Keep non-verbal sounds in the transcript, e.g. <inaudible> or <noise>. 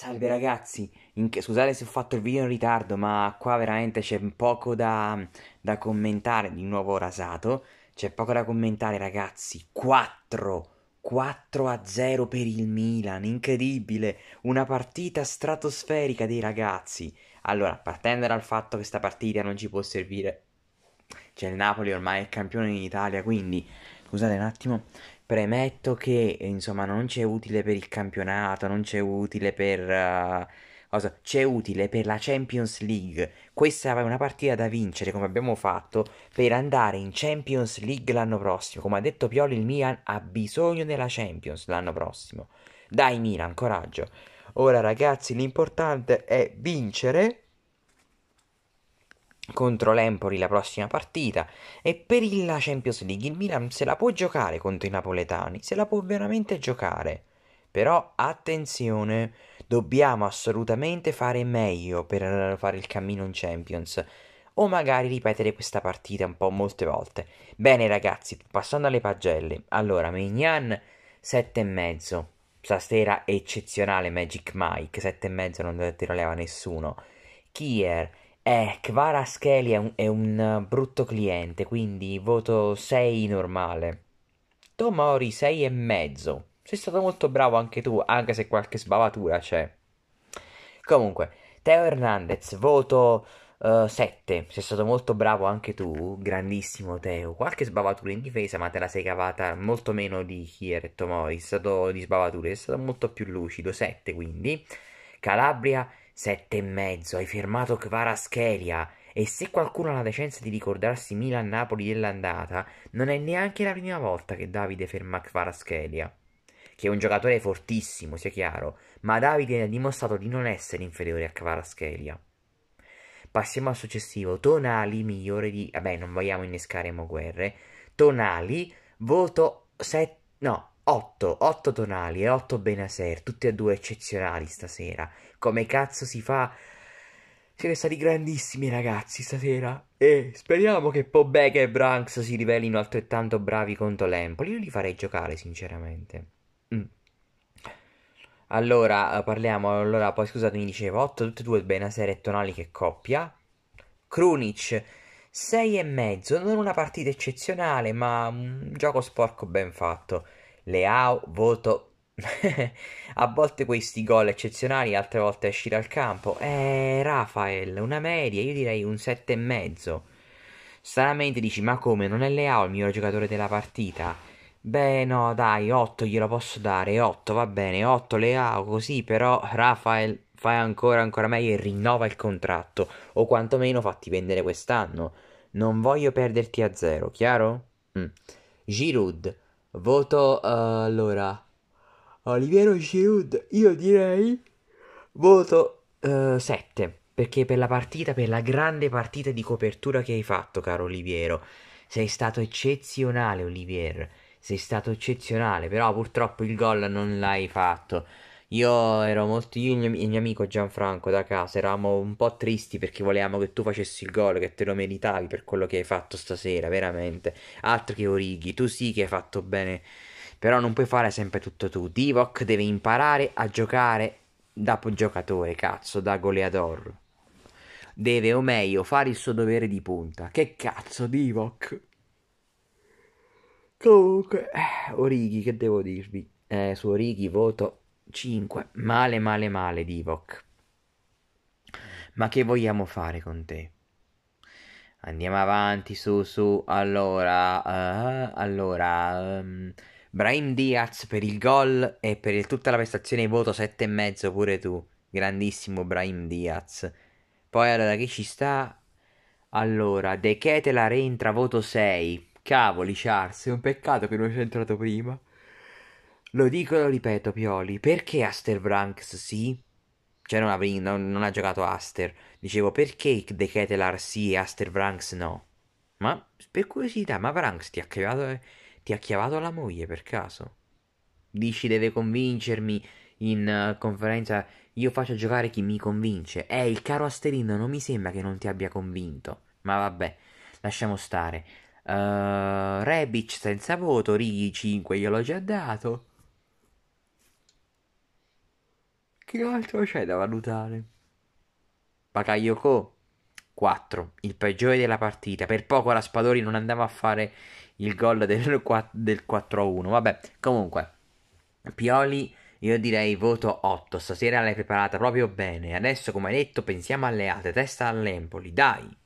Salve ragazzi, che, scusate se ho fatto il video in ritardo, ma qua veramente c'è poco da, da commentare, di nuovo rasato, c'è poco da commentare ragazzi, 4, 4 a 0 per il Milan, incredibile, una partita stratosferica dei ragazzi. Allora, partendo dal fatto che sta partita non ci può servire, c'è cioè, il Napoli ormai è campione in Italia, quindi Scusate un attimo. Premetto che insomma non c'è utile per il campionato, non c'è utile per... Uh, cosa? C'è utile per la Champions League. Questa è una partita da vincere come abbiamo fatto per andare in Champions League l'anno prossimo. Come ha detto Pioli, il Milan ha bisogno della Champions l'anno prossimo. Dai Milan, coraggio. Ora ragazzi, l'importante è vincere contro l'Empoli la prossima partita e per la Champions League il Milan se la può giocare contro i napoletani, se la può veramente giocare. Però attenzione, dobbiamo assolutamente fare meglio per fare il cammino in Champions o magari ripetere questa partita un po' molte volte. Bene ragazzi, passando alle pagelle. Allora, Mignan 7 e mezzo. Stasera eccezionale Magic Mike, 7 e mezzo non te lo leva nessuno. Kier eh, Kvarashkeli è è un eh, brutto cliente, quindi voto 6 normale. Tomori 6 e mezzo. Sei stato molto bravo anche tu, anche se qualche sbavatura c'è. Comunque, Teo Hernandez, voto 7. Uh, eh, sei stato molto bravo anche tu, grandissimo Teo. Qualche sbavatura in difesa, ma te la sei cavata molto meno di Kier e Tomori. Sei stato di sbavature, sei stato molto più lucido, 7 quindi. Calabria Sette e mezzo, hai fermato Kvaraskelia. e se qualcuno ha la decenza di ricordarsi Milan-Napoli dell'andata, non è neanche la prima volta che Davide ferma Kvaraskelia. che è un giocatore fortissimo, sia chiaro, ma Davide ha dimostrato di non essere inferiore a Kvaraskelia. Passiamo al successivo, Tonali migliore di... vabbè non vogliamo innescare mo guerre, Tonali, voto 7... no, 8, 8 tonali e 8 Benaser, tutti e due eccezionali stasera. Come cazzo si fa? Siete stati grandissimi ragazzi stasera e speriamo che Pobek e Branks si rivelino altrettanto bravi contro l'Empoli. Io li farei giocare sinceramente. Mm. Allora, eh, parliamo, allora poi scusatemi, dicevo 8, tutti e due Benaser e Tonali che coppia. Krunic 6 e mezzo, non una partita eccezionale ma un gioco sporco ben fatto. Leao, Voto. <laughs> a volte questi gol eccezionali, altre volte esci dal campo. Eh, Rafael, una media, io direi un 7,5. Stranamente dici, ma come, non è Leao il miglior giocatore della partita? Beh, no, dai, 8 glielo posso dare, 8 va bene, 8 Leao, così però Rafael fai ancora, ancora meglio e rinnova il contratto, o quantomeno fatti vendere quest'anno. Non voglio perderti a zero, chiaro? Mm. Giroud, Voto uh, allora. Oliviero Giroud, io direi voto uh, eh, 7, perché per la partita, per la grande partita di copertura che hai fatto, caro Oliviero, sei stato eccezionale, Olivier, sei stato eccezionale, però purtroppo il gol non l'hai fatto. Io ero molto. Io e il mio, amico Gianfranco da casa eravamo un po' tristi perché volevamo che tu facessi il gol, che te lo meritavi per quello che hai fatto stasera, veramente. Altro che Origi, tu sì che hai fatto bene. Però non puoi fare sempre tutto tu. Divok deve imparare a giocare da giocatore, cazzo, da goleador. Deve, o meglio, fare il suo dovere di punta. Che cazzo, Divok. Comunque, eh, Origi, che devo dirvi? Eh, su Orighi voto 5. Male, male, male, Divok. Ma che vogliamo fare con te? Andiamo avanti, su, su. Allora, uh, allora. Um, Brahim Diaz per il gol e per il, tutta la prestazione voto 7,5 pure tu. Grandissimo Brahim Diaz. Poi allora chi ci sta? Allora, De Ketela rientra voto 6. Cavoli Charles, è un peccato che non sia entrato prima. Lo dico e lo ripeto, Pioli, perché Aster Branks sì? Cioè non, avrei, non, non ha giocato Aster. Dicevo, perché De Ketelar sì e Aster Branks no? Ma per curiosità, ma Branks ti ha chiavato, ti ha chiavato la moglie per caso? Dici deve convincermi in uh, conferenza, io faccio giocare chi mi convince. Eh, il caro Asterino non mi sembra che non ti abbia convinto. Ma vabbè, lasciamo stare. Uh, Rebic senza voto, Righi 5 gliel'ho già dato. Che altro c'è da valutare? Bakayoko 4, il peggiore della partita. Per poco la Spadori non andava a fare il gol del, 4-1. <laughs> Vabbè, comunque, Pioli io direi voto 8. Stasera l'hai preparata proprio bene. Adesso, come hai detto, pensiamo alle altre. Testa all'Empoli, dai!